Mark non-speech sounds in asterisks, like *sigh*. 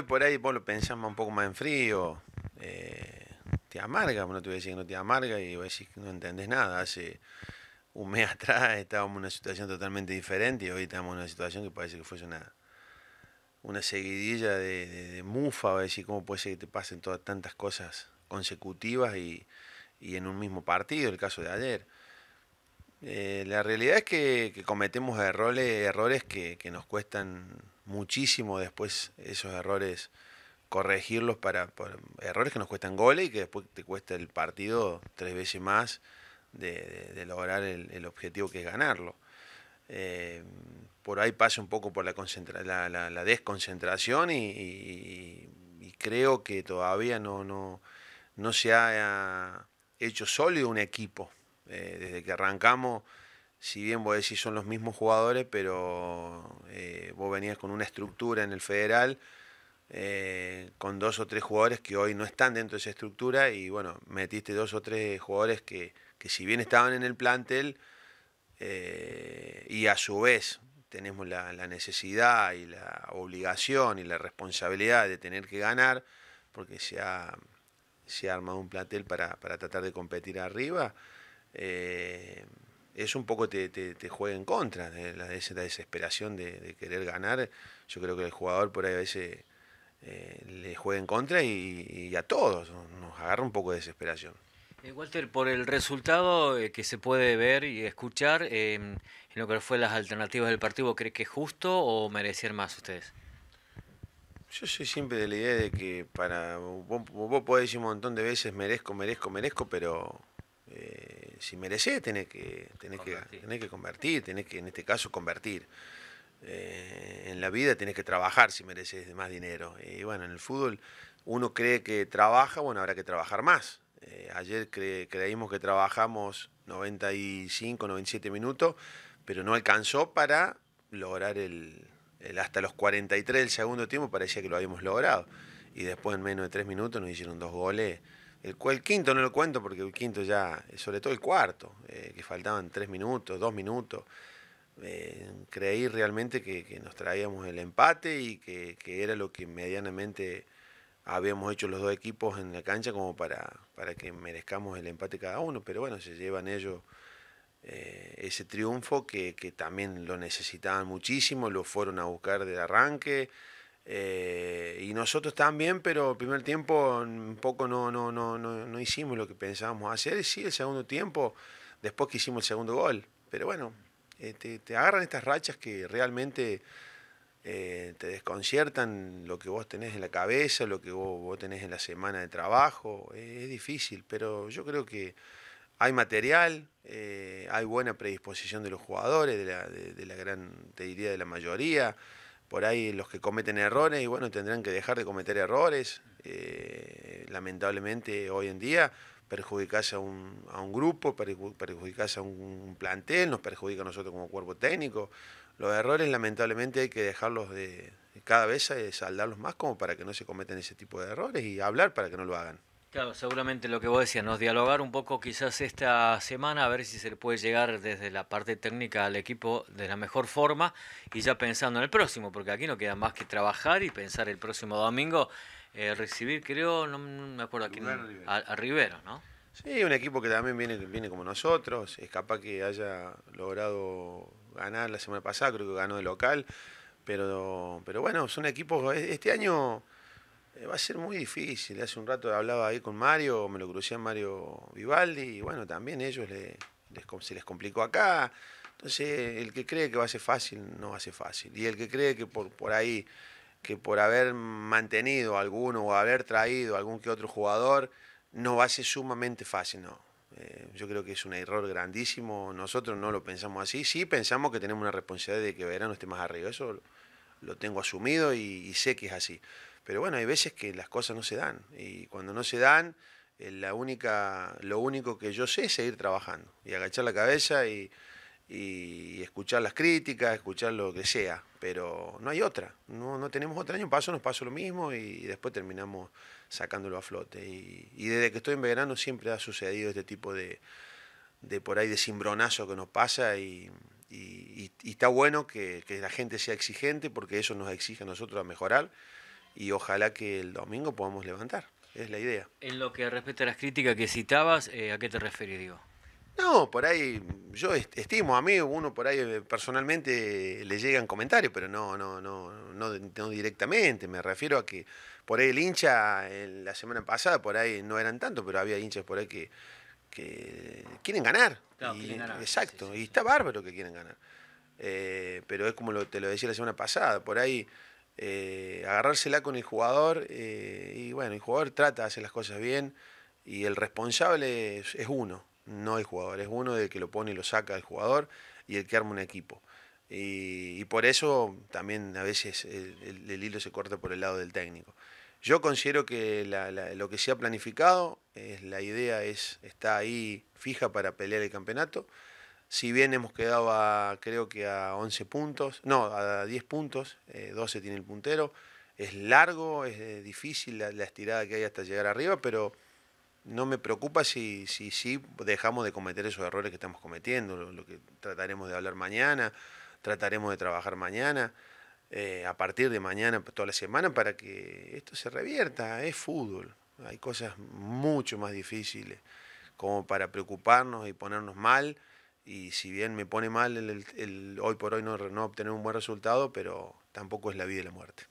hoy por ahí vos lo pensás un poco más en frío, eh, te amarga, bueno, te voy a decir que no te amarga y voy a que no entendés nada. Hace un mes *laughs* atrás estábamos en una situación totalmente diferente y hoy estamos en una situación que parece que fuese una, una seguidilla de, de, mufa, voy a decir cómo puede ser que te pasen todas tantas cosas consecutivas y, en un mismo partido, el caso de ayer. Eh, la realidad es que, cometemos errores, errores que, que nos cuestan muchísimo después esos errores, corregirlos para, errores que nos cuestan goles y que después te cuesta el partido tres veces más de, lograr el, objetivo que es ganarlo. Eh, por ahí pasa un poco por la, la, desconcentración y, creo que todavía no, no, no se ha hecho sólido un equipo. Eh, desde que arrancamos si bien vos decís son los mismos jugadores, pero eh, vos venías con una estructura en el federal, eh, con dos o tres jugadores que hoy no están dentro de esa estructura y bueno, metiste dos o tres jugadores que, si bien estaban en el plantel eh, y a su vez tenemos la, necesidad y la obligación y la responsabilidad de tener que ganar, porque se ha, se ha armado un plantel para, para tratar de competir arriba. Eh, eso un poco te, te, juega en contra, de la, desesperación de, querer ganar. Yo creo que el jugador por ahí a veces eh, le juega en contra y, a todos nos agarra un poco de desesperación. Eh, Walter, por el resultado eh, que se puede ver y escuchar, em, en lo que fue las alternativas del partido, ¿crees que es justo o merecieron más ustedes? Yo soy siempre de la idea de que para vos podés decir un montón de veces merezco, merezco, merezco, pero si mereces tenés que, convertir. que, tenés que convertir, que en este caso convertir. Eh, en la vida tenés que trabajar si mereces más dinero. Y bueno, en el fútbol uno cree que trabaja, bueno, habrá que trabajar más. Eh, ayer creímos que trabajamos 95, 97 minutos, pero no alcanzó para lograr el, hasta los 43 del segundo tiempo, parecía que lo habíamos logrado. Y después en menos de tres minutos nos hicieron dos goles el, quinto no lo cuento porque el quinto ya, sobre todo el cuarto, eh, que faltaban tres minutos, dos minutos, creí realmente que, nos traíamos el empate y que, era lo que medianamente habíamos hecho los dos equipos en la cancha como para, que merezcamos el empate cada uno, pero bueno, se llevan ellos eh, ese triunfo que, que también lo necesitaban muchísimo, lo fueron a buscar de arranque. Eh, y nosotros también, pero el primer tiempo mm, un poco no, no, no, no, hicimos lo que pensábamos hacer. Y sí, el segundo tiempo, después que hicimos el segundo gol. Pero bueno, eh, te, agarran estas rachas que realmente eh, te desconciertan lo que vos tenés en la cabeza, lo que vos, tenés en la semana de trabajo. es difícil, pero yo creo que hay material, hay buena predisposición de los jugadores, de la, de la gran, te diría, de la mayoría por ahí los que cometen errores, y bueno, tendrán que dejar de cometer errores. Eh, lamentablemente hoy en día perjudicarse a un, a un grupo, perjudicarse a un, plantel, nos perjudica a nosotros como cuerpo técnico. Los errores lamentablemente hay que dejarlos de cada vez, eh, saldarlos más como para que no se cometan ese tipo de errores y hablar para que no lo hagan. Claro, seguramente lo que vos decías, nos dialogar un poco quizás esta semana, a ver si se le puede llegar desde la parte técnica al equipo de la mejor forma y ya pensando en el próximo, porque aquí no queda más que trabajar y pensar el próximo domingo, eh, recibir, creo, no, me acuerdo a quién, a, a Rivero, ¿no? Sí, un equipo que también viene, viene como nosotros, es capaz que haya logrado ganar la semana pasada, creo que ganó de local, pero, pero bueno, son equipos, este año eh, va a ser muy difícil. Hace un rato hablaba ahí con Mario, me lo crucé a Mario Vivaldi, y bueno, también ellos le, les, se les complicó acá. Entonces, el que cree que va a ser fácil, no va a ser fácil. Y el que cree que por, por ahí, que por haber mantenido alguno o haber traído algún que otro jugador, no va a ser sumamente fácil, no. Eh, yo creo que es un error grandísimo. Nosotros no lo pensamos así. Sí pensamos que tenemos una responsabilidad de que Verano esté más arriba. Eso lo, tengo asumido y sé que es así pero bueno, hay veces que las cosas no se dan y cuando no se dan, eh, la única, lo único que yo sé es seguir trabajando y agachar la cabeza y, escuchar las críticas, escuchar lo que sea, pero no hay otra, no, no tenemos otro año paso nos pasó lo mismo y después terminamos sacándolo a flote. Y, desde que estoy en verano siempre ha sucedido este tipo de, de por ahí de cimbronazo que nos pasa y, está bueno que, que, la gente sea exigente porque eso nos exige a nosotros a mejorar y ojalá que el domingo podamos levantar. Es la idea. En lo que respecta a las críticas que citabas, eh, ¿a qué te refieres, digo? No, por ahí yo estimo, a mí uno por ahí eh, personalmente eh, le llegan comentarios, pero no, no, no, no, directamente, me refiero a que por ahí el hincha, la semana pasada por ahí no eran tanto pero había hinchas por ahí que, que quieren ganar. Exacto, y está bárbaro que quieren ganar. pero es como te lo decía la semana pasada, por ahí eh, agarrársela con el jugador eh, y bueno, el jugador trata hace las cosas bien y el responsable es, uno, no el jugador, es uno de que lo pone y lo saca el jugador y el que arma un equipo. Y, por eso también a veces el, hilo se corta por el lado del técnico. Yo considero que lo que se ha planificado, es, la idea es, está ahí fija para pelear el campeonato. Si bien hemos quedado a, creo que a 11 puntos, no, a 10 puntos, 12 eh, tiene el puntero. Es largo, es eh, difícil la, la, estirada que hay hasta llegar arriba, pero no me preocupa si, si, si dejamos de cometer esos errores que estamos cometiendo, lo, que trataremos de hablar mañana, trataremos de trabajar mañana. Eh, a partir de mañana, toda la semana, para que esto se revierta. Es fútbol. Hay cosas mucho más difíciles como para preocuparnos y ponernos mal y si bien me pone mal el, el, hoy por hoy no, no obtener un buen resultado, pero tampoco es la vida y la muerte.